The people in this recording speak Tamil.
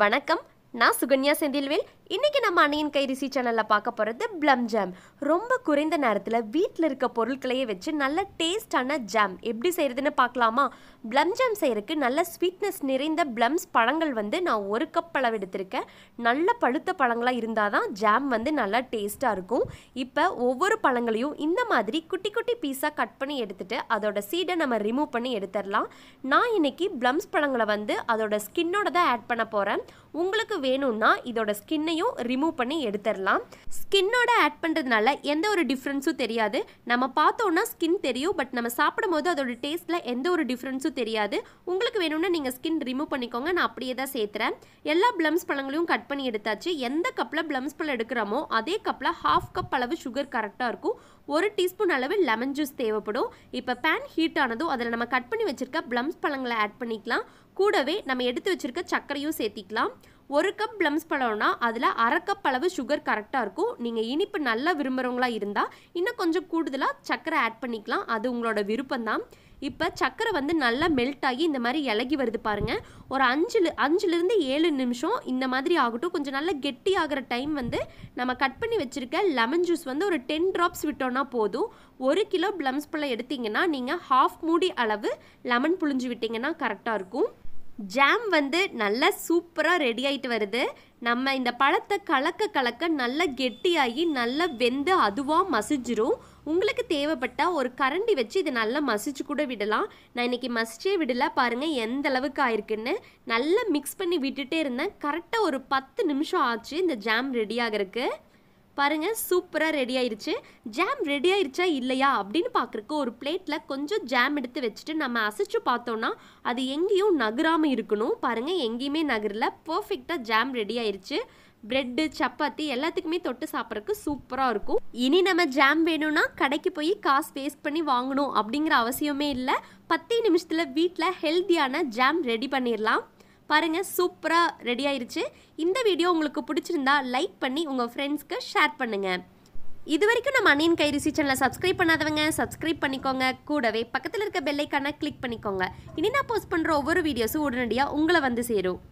வணக்கம் நான் சுகன்யா செந்தில்வேல் இன்றைக்கி நம்ம அணியின் கை ரிசி சேனலில் பார்க்க போகிறது ப்ளம் ஜாம் ரொம்ப குறைந்த நேரத்தில் வீட்டில் இருக்க பொருட்களையே வச்சு நல்ல டேஸ்டான ஜாம் எப்படி செய்கிறதுன்னு பார்க்கலாமா ப்ளம் ஜாம் செய்கிறதுக்கு நல்ல ஸ்வீட்னஸ் நிறைந்த ப்ளம்ஸ் பழங்கள் வந்து நான் ஒரு கப் பழம் எடுத்திருக்கேன் நல்ல பழுத்த பழங்களாக இருந்தால் தான் ஜாம் வந்து நல்லா டேஸ்ட்டாக இருக்கும் இப்போ ஒவ்வொரு பழங்களையும் இந்த மாதிரி குட்டி குட்டி பீஸாக கட் பண்ணி எடுத்துகிட்டு அதோட சீடை நம்ம ரிமூவ் பண்ணி எடுத்துடலாம் நான் இன்றைக்கி ப்ளம்ஸ் பழங்களை வந்து அதோட ஸ்கின்னோட தான் ஆட் பண்ண போகிறேன் உங்களுக்கு வேணும்னா இதோட ஸ்கின்னை ஸ்கின்னையும் ரிமூவ் பண்ணி எடுத்துடலாம் ஸ்கின்னோட ஆட் பண்ணுறதுனால எந்த ஒரு டிஃப்ரென்ஸும் தெரியாது நம்ம பார்த்தோன்னா ஸ்கின் தெரியும் பட் நம்ம சாப்பிடும் போது அதோட டேஸ்ட்டில் எந்த ஒரு டிஃப்ரென்ஸும் தெரியாது உங்களுக்கு வேணும்னா நீங்கள் ஸ்கின் ரிமூவ் பண்ணிக்கோங்க நான் அப்படியே தான் சேர்த்துறேன் எல்லா பிளம்ஸ் பழங்களையும் கட் பண்ணி எடுத்தாச்சு எந்த கப்பில் பிளம்ஸ் பழம் எடுக்கிறோமோ அதே கப்பில் ஹாஃப் கப் அளவு சுகர் கரெக்டாக இருக்கும் ஒரு டீஸ்பூன் அளவு லெமன் ஜூஸ் தேவைப்படும் இப்போ பேன் ஹீட் ஆனதும் அதில் நம்ம கட் பண்ணி வச்சுருக்க பிளம்ஸ் பழங்களை ஆட் பண்ணிக்கலாம் கூடவே நம்ம எடுத்து வச்சுருக்க சர்க்கரையும் சேர்த்திக்கலாம் ஒரு கப் பிளம்ஸ் பழம்னா அதில் அரை கப் அளவு சுகர் கரெக்டாக இருக்கும் நீங்கள் இனிப்பு நல்லா விரும்புகிறவங்களா இருந்தால் இன்னும் கொஞ்சம் கூடுதலாக சர்க்கரை ஆட் பண்ணிக்கலாம் அது உங்களோட விருப்பம்தான் இப்போ சர்க்கரை வந்து நல்லா மெல்ட் ஆகி இந்த மாதிரி இலகி வருது பாருங்கள் ஒரு அஞ்சு அஞ்சுலேருந்து ஏழு நிமிஷம் இந்த மாதிரி ஆகட்டும் கொஞ்சம் நல்லா கெட்டி ஆகிற டைம் வந்து நம்ம கட் பண்ணி வச்சுருக்க லெமன் ஜூஸ் வந்து ஒரு டென் ட்ராப்ஸ் விட்டோம்னா போதும் ஒரு கிலோ பிளம்ஸ் பழம் எடுத்திங்கன்னா நீங்கள் ஹாஃப் மூடி அளவு லெமன் புழிஞ்சு விட்டிங்கன்னா கரெக்டாக இருக்கும் ஜாம் வந்து நல்லா சூப்பராக ரெடி ஆகிட்டு வருது நம்ம இந்த பழத்தை கலக்க கலக்க நல்லா கெட்டியாகி நல்லா வெந்து அதுவாக மசிஞ்சிரும் உங்களுக்கு தேவைப்பட்டால் ஒரு கரண்டி வச்சு இதை நல்லா மசிச்சு கூட விடலாம் நான் இன்றைக்கி மசிச்சே விடல பாருங்கள் எந்த அளவுக்கு ஆயிருக்குன்னு நல்லா மிக்ஸ் பண்ணி விட்டுட்டே இருந்தேன் கரெக்டாக ஒரு பத்து நிமிஷம் ஆச்சு இந்த ஜாம் ரெடி ஆகிறதுக்கு பாருங்கள் சூப்பராக ரெடி ஆயிடுச்சு ஜாம் ரெடி ஆயிடுச்சா இல்லையா அப்படின்னு பார்க்குறக்கு ஒரு பிளேட்டில் கொஞ்சம் ஜாம் எடுத்து வச்சுட்டு நம்ம அசைச்சு பார்த்தோன்னா அது எங்கேயும் நகராமல் இருக்கணும் பாருங்கள் எங்கேயுமே நகரில் பர்ஃபெக்டாக ஜாம் ரெடி ஆயிடுச்சு பிரெட்டு சப்பாத்தி எல்லாத்துக்குமே தொட்டு சாப்பிட்றதுக்கு சூப்பராக இருக்கும் இனி நம்ம ஜாம் வேணும்னா கடைக்கு போய் காசு வேஸ்ட் பண்ணி வாங்கணும் அப்படிங்கிற அவசியமே இல்லை பத்தே நிமிஷத்தில் வீட்டில் ஹெல்த்தியான ஜாம் ரெடி பண்ணிடலாம் பாருங்கள் சூப்பராக ரெடி ஆயிடுச்சு இந்த வீடியோ உங்களுக்கு பிடிச்சிருந்தா லைக் பண்ணி உங்கள் ஃப்ரெண்ட்ஸ்க்கு ஷேர் பண்ணுங்கள் இது வரைக்கும் நம்ம அன்னியன் கைரிசி சேனலை சப்ஸ்கிரைப் பண்ணாதவங்க சப்ஸ்கிரைப் பண்ணிக்கோங்க கூடவே பக்கத்தில் இருக்க பெல்லைக்கான கிளிக் பண்ணிக்கோங்க இனி நான் போஸ்ட் பண்ணுற ஒவ்வொரு வீடியோஸும் உடனடியாக உங்களை வந்து சேரும்